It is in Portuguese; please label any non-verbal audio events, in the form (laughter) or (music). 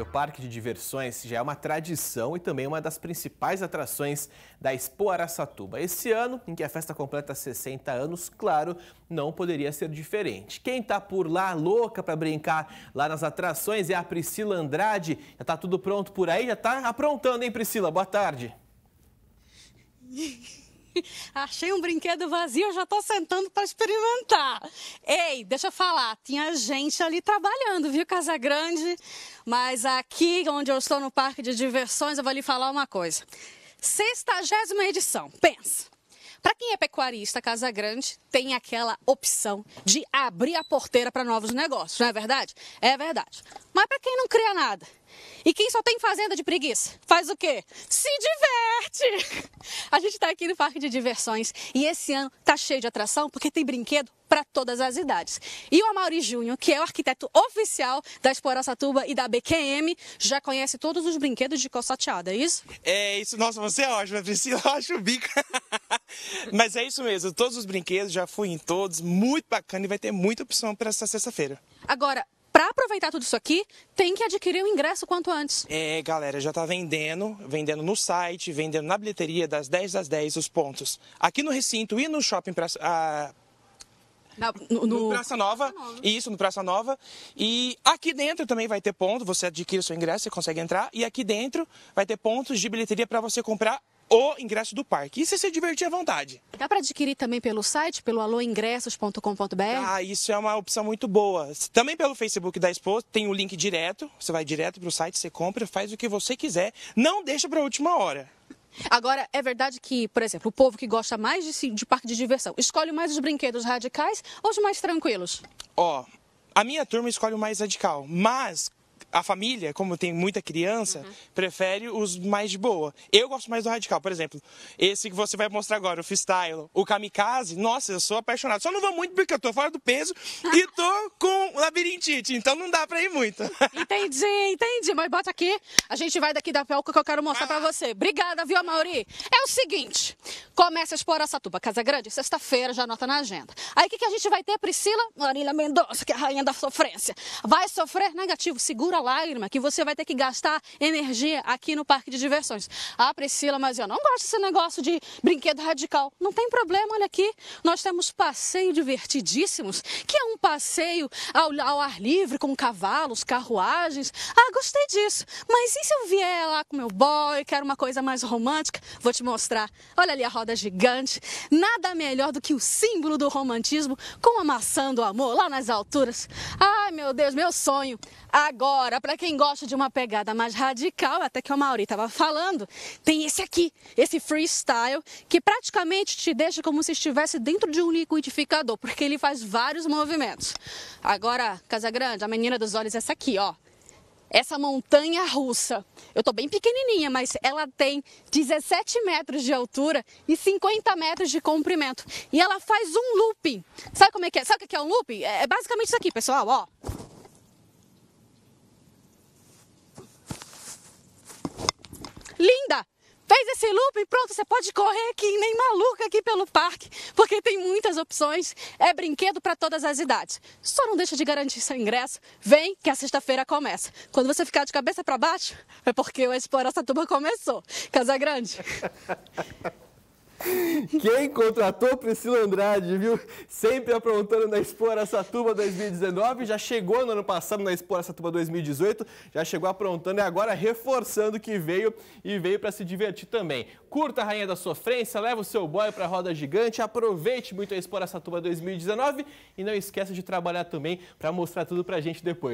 o parque de Diversões já é uma tradição e também uma das principais atrações da Expo Araçatuba. Esse ano, em que a festa completa 60 anos, claro, não poderia ser diferente. Quem está por lá, louca para brincar lá nas atrações, é a Priscila Andrade. Já está tudo pronto por aí? Já está aprontando, hein, Priscila? Boa tarde. (laughs) (laughs) Achei um brinquedo vazio, já estou sentando para experimentar. Ei, deixa eu falar, tinha gente ali trabalhando, viu, Casa Grande? Mas aqui onde eu estou no parque de diversões, eu vou lhe falar uma coisa. Sextagésima edição, pensa. Para quem é pecuarista, Casa Grande tem aquela opção de abrir a porteira para novos negócios, não é verdade? É verdade. Mas para quem não cria nada e quem só tem fazenda de preguiça, faz o quê? Se diverte! (laughs) A gente está aqui no Parque de Diversões e esse ano tá cheio de atração porque tem brinquedo para todas as idades. E o Amaury Júnior, que é o arquiteto oficial da Esporaçatuba e da BQM, já conhece todos os brinquedos de coçateada, é isso? É isso. Nossa, você é ótima, Priscila. Eu acho o bico. (laughs) Mas é isso mesmo, todos os brinquedos, já fui em todos, muito bacana e vai ter muita opção para essa sexta-feira. Agora, para aproveitar tudo isso aqui, tem que adquirir o ingresso quanto antes. É, galera, já está vendendo, vendendo no site, vendendo na bilheteria das 10 às 10 os pontos. Aqui no recinto e no shopping para a na, no, no, Praça Nova, Nova. Isso, no Praça Nova. E aqui dentro também vai ter ponto. Você adquire o seu ingresso, você consegue entrar. E aqui dentro vai ter pontos de bilheteria para você comprar o ingresso do parque. E você se divertir à vontade. Dá para adquirir também pelo site, pelo aloingressos.com.br? Ah, isso é uma opção muito boa. Também pelo Facebook da Expo, tem o um link direto. Você vai direto para o site, você compra, faz o que você quiser. Não deixa para a última hora. Agora, é verdade que, por exemplo, o povo que gosta mais de, de parque de diversão escolhe mais os brinquedos radicais ou os mais tranquilos? Ó, oh, a minha turma escolhe o mais radical, mas a família, como tem muita criança, uhum. prefere os mais de boa. Eu gosto mais do radical, por exemplo. Esse que você vai mostrar agora, o freestyle, o kamikaze, nossa, eu sou apaixonado. Só não vou muito porque eu tô fora do peso e tô com labirintite, então não dá pra ir muito. (laughs) Entendi, entendi. Mas bota aqui, a gente vai daqui da Pelca que eu quero mostrar pra você. Obrigada, viu, Mauri? É o seguinte, começa a explorar Satuba, Casa Grande, sexta-feira, já anota na agenda. Aí o que, que a gente vai ter, Priscila? Marília Mendonça, que é a rainha da sofrência. Vai sofrer negativo, segura a lágrima, que você vai ter que gastar energia aqui no parque de diversões. Ah, Priscila, mas eu não gosto desse negócio de brinquedo radical. Não tem problema, olha aqui. Nós temos passeio divertidíssimos, que é um passeio ao, ao ar livre, com cavalos, carruagens. Ah, gostei disso. Mas e se eu vier lá com meu boy, quero uma coisa mais romântica? Vou te mostrar. Olha ali a roda gigante. Nada melhor do que o símbolo do romantismo com a maçã do amor lá nas alturas. Ai, meu Deus, meu sonho. Agora, para quem gosta de uma pegada mais radical, até que o Mauri estava falando, tem esse aqui, esse freestyle, que praticamente te deixa como se estivesse dentro de um liquidificador, porque ele faz vários movimentos. Agora, Agora, Casagrande, a menina dos olhos é essa aqui, ó. Essa montanha russa. Eu tô bem pequenininha, mas ela tem 17 metros de altura e 50 metros de comprimento. E ela faz um looping. Sabe como é que é? Sabe o que é um looping? É, é basicamente isso aqui, pessoal, ó. Fez esse looping, pronto, você pode correr aqui, nem maluca aqui pelo parque, porque tem muitas opções, é brinquedo para todas as idades. Só não deixa de garantir seu ingresso, vem que a sexta-feira começa. Quando você ficar de cabeça para baixo, é porque o Exploração Turma começou. Casa Grande. (laughs) Quem contratou Priscila Andrade, viu? Sempre aprontando na Expo tuba 2019, já chegou no ano passado na Expo tuba 2018, já chegou aprontando e agora reforçando que veio e veio para se divertir também. Curta a Rainha da Sofrência, leva o seu boy para a roda gigante, aproveite muito a Expo tuba 2019 e não esqueça de trabalhar também para mostrar tudo para a gente depois.